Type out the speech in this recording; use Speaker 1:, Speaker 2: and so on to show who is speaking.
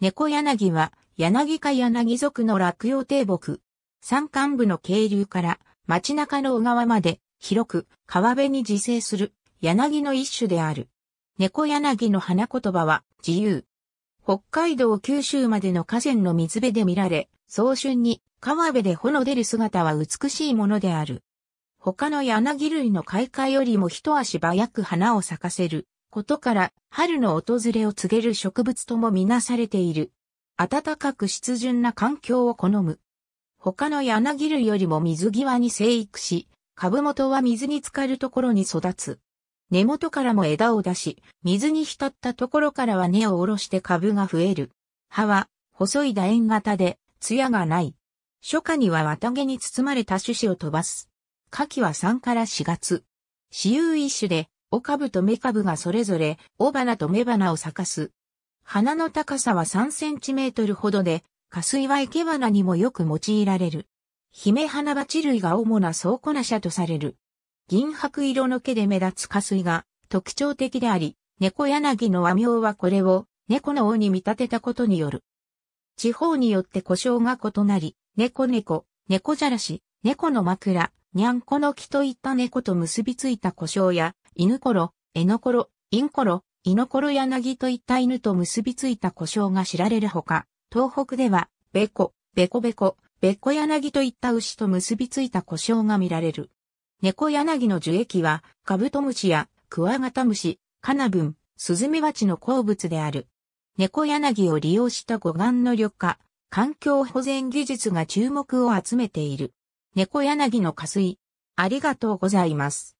Speaker 1: 猫柳は、柳か柳族の落葉低木。山間部の渓流から街中の小川まで広く川辺に自生する柳の一種である。猫柳の花言葉は自由。北海道九州までの河川の水辺で見られ、早春に川辺で穂の出る姿は美しいものである。他の柳類の開花よりも一足早く花を咲かせることから、春の訪れを告げる植物ともみなされている。暖かく湿潤な環境を好む。他の柳類よりも水際に生育し、株元は水に浸かるところに育つ。根元からも枝を出し、水に浸ったところからは根を下ろして株が増える。葉は、細い楕円型で、艶がない。初夏には綿毛に包まれた種子を飛ばす。夏季は3から4月。私有一種で、お株とめ株がそれぞれ、尾花と目花を咲かす。花の高さは3センチメートルほどで、花水は生け花にもよく用いられる。姫花鉢類が主な倉庫な者とされる。銀白色の毛で目立つ花水が特徴的であり、猫柳の和名はこれを猫の尾に見立てたことによる。地方によって故障が異なり、猫猫、猫じゃらし、猫の枕、にゃんこの木といった猫と結びついた故障や、犬ころ、えのころ、インコロ、イノコロ柳といった犬と結びついた故障が知られるほか、東北では、べこ、べこべこ、べこ柳といった牛と結びついた故障が見られる。猫柳の樹液は、カブトムシやクワガタムシ、カナブン、スズメバチの好物である。猫柳を利用した護岸の緑化、環境保全技術が注目を集めている。猫柳の加水。ありがとうございます。